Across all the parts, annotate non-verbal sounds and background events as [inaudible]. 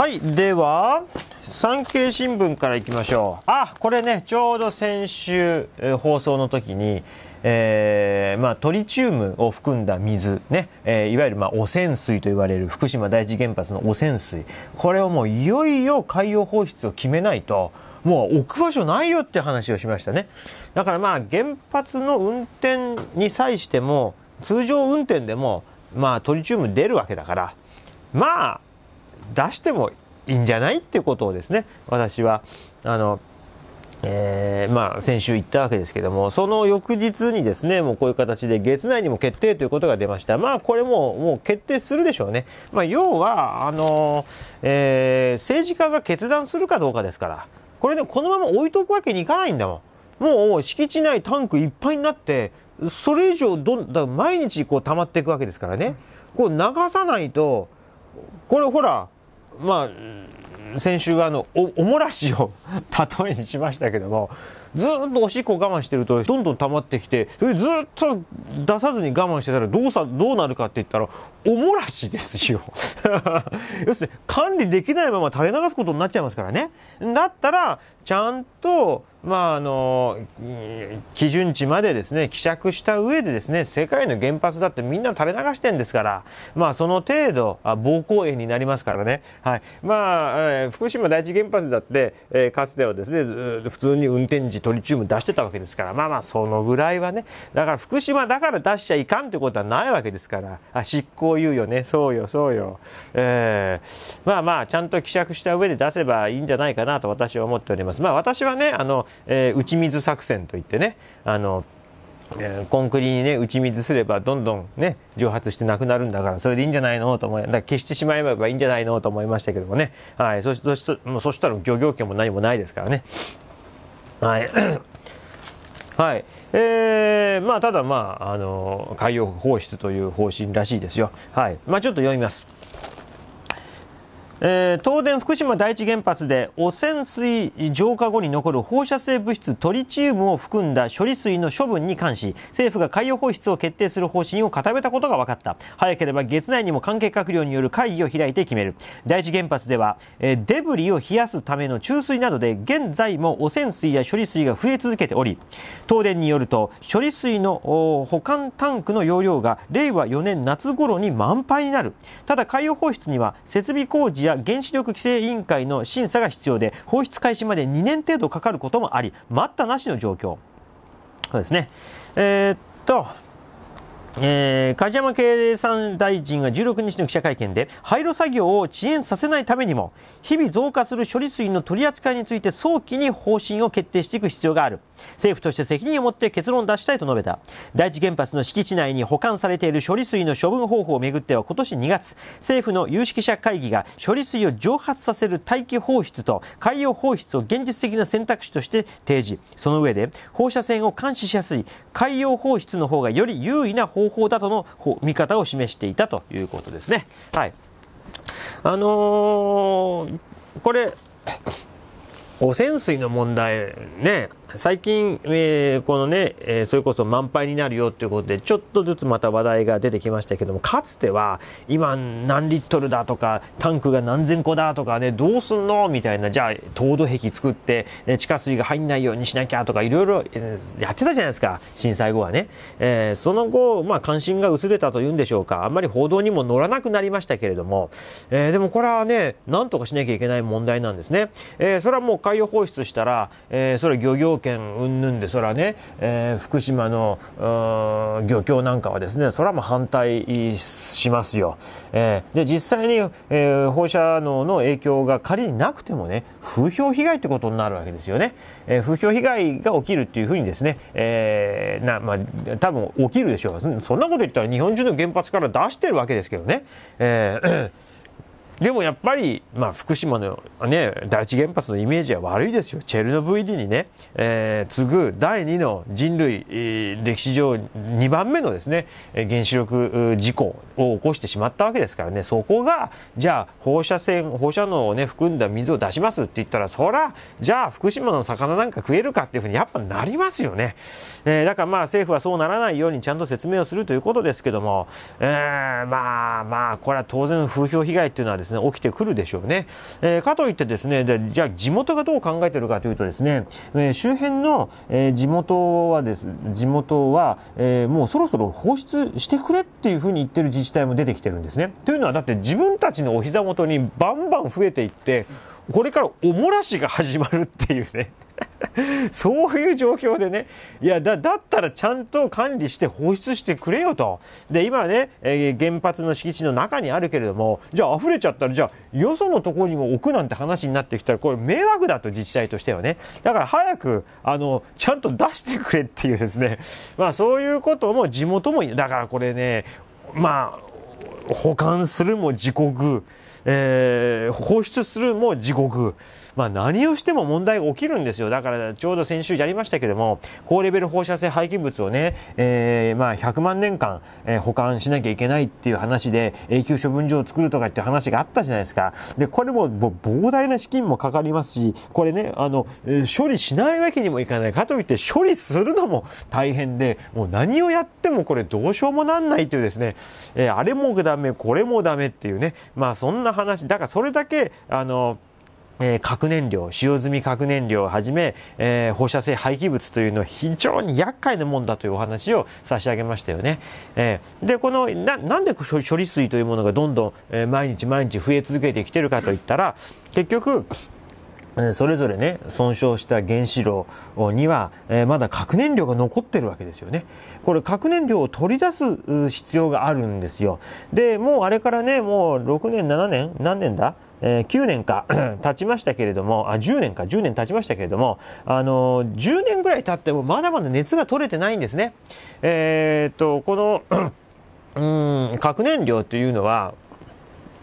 はい、では、産経新聞からいきましょう。あ、これね、ちょうど先週、えー、放送の時に、えー、まあ、トリチウムを含んだ水、ね、えー、いわゆる、まあ、汚染水と言われる福島第一原発の汚染水。これをもう、いよいよ海洋放出を決めないと、もう置く場所ないよって話をしましたね。だからまあ、原発の運転に際しても、通常運転でも、まあ、トリチウム出るわけだから、まあ、出してもいいんじゃないっていうことをですね、私は、あの、えー、まあ、先週言ったわけですけども、その翌日にですね、もうこういう形で月内にも決定ということが出ました。まあ、これも、もう決定するでしょうね。まあ、要は、あのえー、政治家が決断するかどうかですから、これで、ね、このまま置いとくわけにいかないんだもん。もう、敷地内タンクいっぱいになって、それ以上どん、だ毎日こう溜まっていくわけですからね。こう流さないと、これほら、まあ、先週はあのお、おもらしを [laughs] 例えにしましたけども、ずっとおしっこ我慢してるとどんどん溜まってきてそれずっと出さずに我慢してたらどうさどうなるかって言ったらおもらしですよ [laughs] 要するに管理できないまま垂れ流すことになっちゃいますからねだったらちゃんとまああの基準値までですね希釈した上でですね世界の原発だってみんな垂れ流してんですからまあその程度膀胱炎になりますからねはいまあ、えー、福島第一原発だって、えー、かつてはですね普通に運転時トリチウム出してたわけですから、まあまあそのぐらいはね、だから福島だから出しちゃいかんってことはないわけですから、あ、執行猶予ね、そうよ、そうよ。えー、まあまあ、ちゃんと希釈した上で出せばいいんじゃないかなと私は思っております。まあ私はね、あの、えー、打ち水作戦といってね、あの、えコンクリにね打ち水すればどんどんね蒸発してなくなるんだからそれでいいんじゃないのと思いだか消してしまえばいいんじゃないのと思いましたけどもねはいそしそしそしたら漁業権も何もないですからねはい。[coughs] はい。えー、まあ、ただまあ、あの、海洋放出という方針らしいですよ。はい。まあ、ちょっと読みます。えー、東電福島第一原発で汚染水浄化後に残る放射性物質トリチウムを含んだ処理水の処分に関し政府が海洋放出を決定する方針を固めたことが分かった早ければ月内にも関係閣僚による会議を開いて決める第一原発では、えー、デブリを冷やすための注水などで現在も汚染水や処理水が増え続けており東電によると処理水の保管タンクの容量が令和4年夏頃に満杯になるただ海洋放出には設備工事やや原子力規制委員会の審査が必要で、放出開始まで2年程度かかることもあり、待ったなしの状況。そうですね。えー、っと、えー、梶山経産大臣は16日の記者会見で、廃炉作業を遅延させないためにも、日々増加する処理水の取り扱いについて早期に方針を決定していく必要がある。政府として責任を持って結論を出したいと述べた。第一原発の敷地内に保管されている処理水の処分方法をめぐっては今年2月、政府の有識者会議が処理水を蒸発させる大気放出と海洋放出を現実的な選択肢として提示。その上で、放射線を監視しやすい海洋放出の方がより優位な方方法だとの見方を示していたということですね。はい。あのー、これ、汚染水の問題ね、最近、えー、このね、えー、それこそ満杯になるよということで、ちょっとずつまた話題が出てきましたけども、かつては、今何リットルだとか、タンクが何千個だとかね、どうすんのみたいな、じゃあ、凍土壁作って、ね、地下水が入んないようにしなきゃとか、いろいろやってたじゃないですか、震災後はね。えー、その後、まあ、関心が薄れたというんでしょうか、あんまり報道にも乗らなくなりましたけれども、えー、でもこれはね、なんとかしなきゃいけない問題なんですね。えー、それはもう海洋放出したら、えー、それ漁業圏云々でそらね、えー、福島の漁協なんかはですねそらもう反対しますよ、えー、で実際に、えー、放射能の影響が仮になくてもね風評被害ってことになるわけですよね、えー、風評被害が起きるっていうふうにですね、えーなまあ、多分起きるでしょうそんなこと言ったら日本中の原発から出してるわけですけどね、えーでもやっぱり、まあ、福島のね、第一原発のイメージは悪いですよ。チェルノブイリにね、えー、次ぐ第2の人類、えー、歴史上2番目のですね、原子力事故を起こしてしまったわけですからね、そこが、じゃあ放射線、放射能をね、含んだ水を出しますって言ったら、そら、じゃあ福島の魚なんか食えるかっていうふうにやっぱなりますよね。えー、だからまあ政府はそうならないようにちゃんと説明をするということですけども、えー、まあまあ、これは当然風評被害っていうのはですね、ですね、起きてくるでしょうね。えー、かといってですね、じゃあ地元がどう考えているかというとですね、えー、周辺の、えー、地元はです、地元は、えー、もうそろそろ放出してくれっていうふうに言ってる自治体も出てきてるんですね。というのはだって自分たちのお膝元にバンバン増えていって、うんこれからおもらしが始まるっていうね [laughs] そういう状況でね、いやだ、だったらちゃんと管理して放出してくれよと。で、今ね、えー、原発の敷地の中にあるけれども、じゃあ溢れちゃったら、じゃあよそのところにも置くなんて話になってきたら、これ迷惑だと自治体としてはね。だから早く、あの、ちゃんと出してくれっていうですね。まあそういうことも地元も、だからこれね、まあ、保管するも自国。えー、放出するも地獄まあ、何をしても問題が起きるんですよ。だからちょうど先週やりましたけども、高レベル放射性廃棄物をね、えー、まあ100万年間、えー、保管しなきゃいけないっていう話で永久処分場を作るとかっていう話があったじゃないですか。で、これも膨大な資金もかかりますし、これね、あの、処理しないわけにもいかない。かといって処理するのも大変で、もう何をやってもこれどうしようもなんないというですね、えー、あれもダメ、これもダメっていうね、まあそんな話、だからそれだけ、あの、え核燃料、使用済み核燃料をはじめ、えー、放射性廃棄物というのは非常に厄介なもんだというお話を差し上げましたよね。えー、で、このな、なんで処理水というものがどんどん、えー、毎日毎日増え続けてきてるかといったら、結局、それぞれね、損傷した原子炉には、まだ核燃料が残ってるわけですよね。これ核燃料を取り出す必要があるんですよ。で、もうあれからね、もう6年、7年何年だえー、9年か [clears throat] 経ちましたけれども、あ、10年か、10年経ちましたけれども、あのー、10年ぐらい経ってもまだまだ熱が取れてないんですね。えー、っと、この [clears throat] うん、核燃料というのは、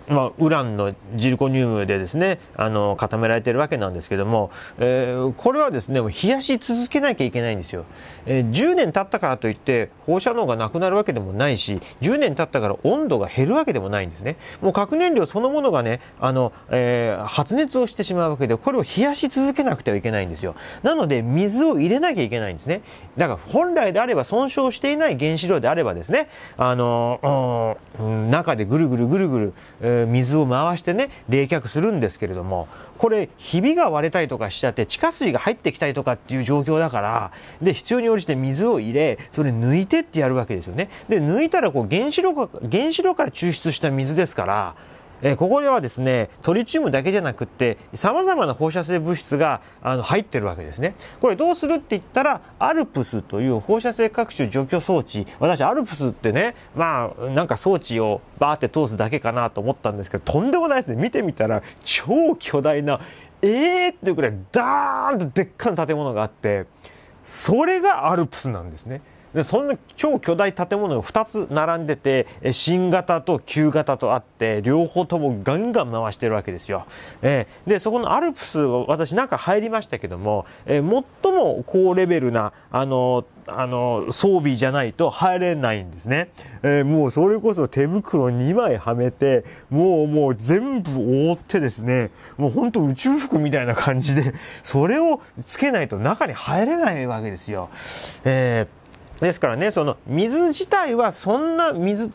まあ、ウランのジルコニウムでですね、あの、固められてるわけなんですけども、えー、これはですね、冷やし続けなきゃいけないんですよ。えー、10年経ったからといって、放射能がなくなるわけでもないし、10年経ったから温度が減るわけでもないんですね。もう核燃料そのものがね、あの、えー、発熱をしてしまうわけで、これを冷やし続けなくてはいけないんですよ。なので、水を入れなきゃいけないんですね。だから、本来であれば損傷していない原子炉であればですね、あの、中でぐるぐるぐるぐる、えーー、水を回してね、冷却するんですけれども、これ、ひびが割れたりとかしちゃって、地下水が入ってきたりとかっていう状況だから、で、必要に応じて水を入れ、それ抜いてってやるわけですよね。で、抜いたら、こう、原子炉、原子炉から抽出した水ですから、えここにはですね、トリチウムだけじゃなくって、様々な放射性物質があの入ってるわけですね。これどうするって言ったら、アルプスという放射性各種除去装置。私、アルプスってね、まあ、なんか装置をバーって通すだけかなと思ったんですけど、とんでもないですね。見てみたら、超巨大な、えーっていうくらい、ダーンとでっかい建物があって、それがアルプスなんですね。でそんな超巨大建物が2つ並んでて新型と旧型とあって両方ともガンガン回してるわけですよ、えー、でそこのアルプス私中入りましたけども、えー、最も高レベルなあのあの装備じゃないと入れないんですね、えー、もうそれこそ手袋2枚はめてもうもう全部覆ってですねもうほんと宇宙服みたいな感じでそれをつけないと中に入れないわけですよ、えーですからね、その水自体はそんな水、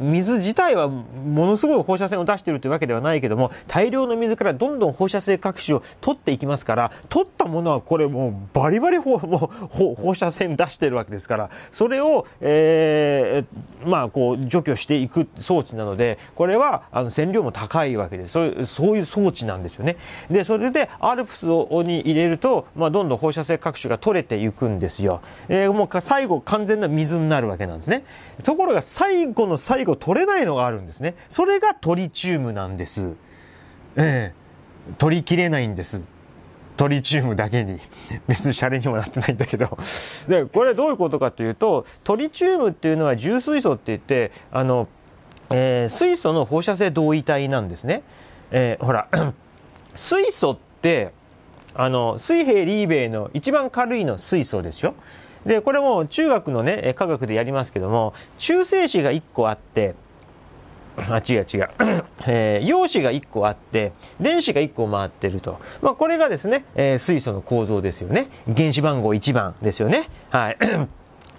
水自体はものすごい放射線を出しているというわけではないけども、大量の水からどんどん放射性各種を取っていきますから、取ったものはこれもうバリバリ放もう放射線出しているわけですから、それを、えー、まあこう除去していく装置なので、これはあの線量も高いわけです。そういう、そういう装置なんですよね。で、それで ALPS をに入れると、まあどんどん放射性各種が取れていくんですよ。えー、もう最後完全な水になるわけなんですね。ところが最後の最後取れないのがあるんですね。それがトリチウムなんです。ええー、取りきれないんです。トリチウムだけに。[laughs] 別にシャレにもなってないんだけど。で、これどういうことかというと、トリチウムっていうのは重水素って言って、あの、えー、水素の放射性同位体なんですね。えー、ほら、[clears throat] 水素って、あの、水平リーベイの一番軽いの水素でしょで、これも中学のね、科学でやりますけども、中性子が1個あって、あ、違う違う。[coughs] えー、陽子が1個あって、電子が1個回ってると。まあ、これがですね、えー、水素の構造ですよね。原子番号1番ですよね。はい。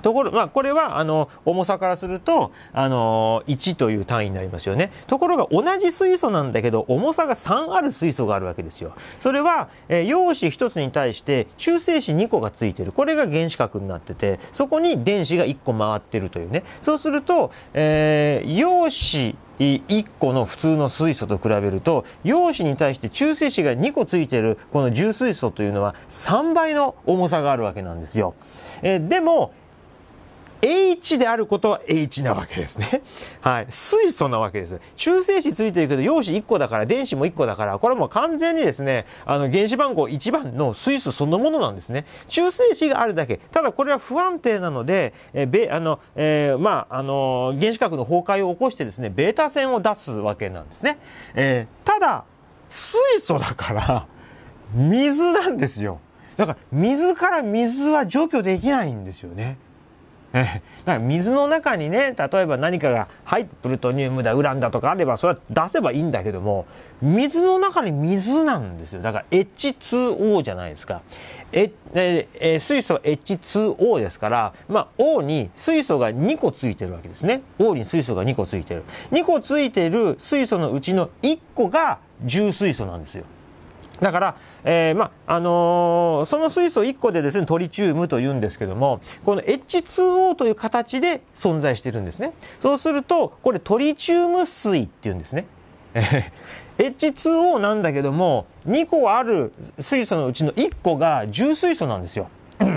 ところ、まあ、これは、あの、重さからすると、あの、1という単位になりますよね。ところが、同じ水素なんだけど、重さが3ある水素があるわけですよ。それは、えー、陽子1つに対して、中性子2個がついてる。これが原子核になってて、そこに電子が1個回ってるというね。そうすると、えー、陽子、1個の普通の水素と比べると、陽子に対して中性子が2個ついてるこの重水素というのは3倍の重さがあるわけなんですよ。えー、でも、H であることは H なわけですね。はい。水素なわけです。中性子ついてるけど、陽子1個だから、電子も1個だから、これはもう完全にですね、あの、原子番号1番の水素そのものなんですね。中性子があるだけ。ただこれは不安定なので、えべ、あの、えー、まあ、あの、原子核の崩壊を起こしてですね、ベータ線を出すわけなんですね。えー、ただ、水素だから水なんですよ。だから、水から水は除去できないんですよね。え [laughs] だから水の中にね例えば何かがはいプルトニウムだウランだとかあればそれは出せばいいんだけども水の中に水なんですよだから H2O じゃないですかえええ水素 H2O ですから、まあ、O に水素が2個ついてるわけですね O に水素が2個ついてる2個ついてる水素のうちの1個が重水素なんですよだから、えー、まあ、あのー、その水素1個でですね、トリチウムと言うんですけども、この H2O という形で存在してるんですね。そうすると、これトリチウム水って言うんですね。H2O [laughs] なんだけども、2個ある水素のうちの1個が重水素なんですよ。[clears throat]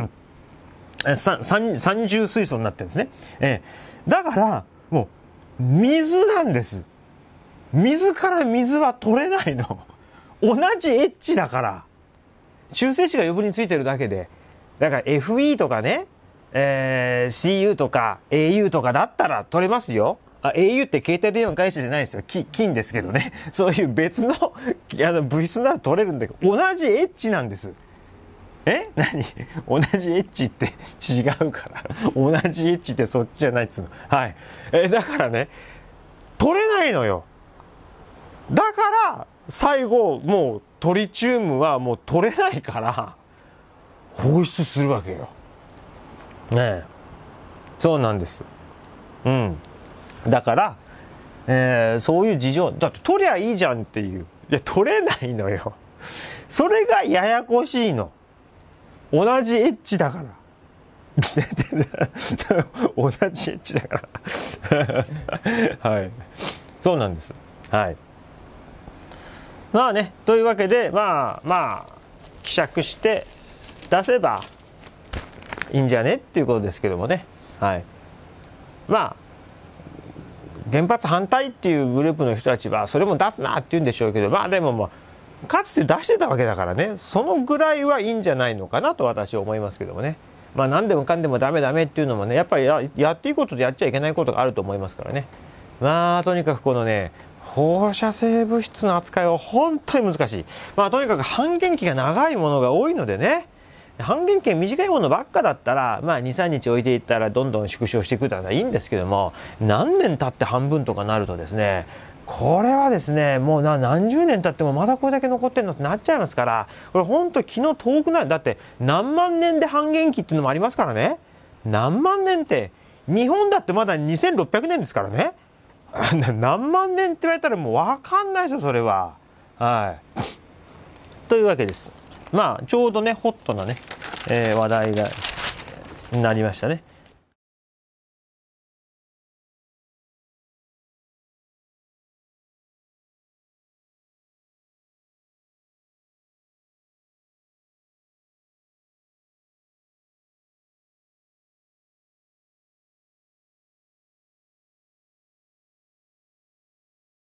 三三重水素になってるんですね。えー、だから、もう、水なんです。水から水は取れないの。同じエッジだから。中性子が余分についてるだけで。だから FE とかね、えー、CU とか au とかだったら取れますよ。あ、au って携帯電話会社じゃないですよ。金、金ですけどね。[laughs] そういう別の、[laughs] あの、物質なら取れるんだけど、同じエッジなんです。え何同じエッジって [laughs] 違うから。同じエッジってそっちじゃないっつうの。はい。え、だからね、取れないのよ。だから、最後、もうトリチウムはもう取れないから、放出するわけよ。ねえ。そうなんです。うん。だから、えー、そういう事情、だって取りゃいいじゃんっていう。いや、取れないのよ。それがややこしいの。同じエッチだから。[laughs] 同じエッチだから [laughs] はい。そうなんです。はい。まあね、というわけで、まあまあ、希釈して出せばいいんじゃねっていうことですけどもね。はい。まあ、原発反対っていうグループの人たちは、それも出すなって言うんでしょうけど、まあでもまあ、かつて出してたわけだからね、そのぐらいはいいんじゃないのかなと私は思いますけどもね。まあ何でもかんでもダメダメっていうのもね、やっぱりやっていいこととやっちゃいけないことがあると思いますからね。まあとにかくこのね、放射性物質の扱いは本当に難しい。まあとにかく半減期が長いものが多いのでね、半減期が短いものばっかだったら、まあ2、3日置いていったらどんどん縮小していくのはいいんですけども、何年経って半分とかなるとですね、これはですね、もう何十年経ってもまだこれだけ残ってんのってなっちゃいますから、これ本当昨日遠くない。だって何万年で半減期っていうのもありますからね。何万年って、日本だってまだ2600年ですからね。[laughs] 何万年って言われたらもう分かんないでしょそれははいというわけですまあちょうどねホットなね、えー、話題がなりましたね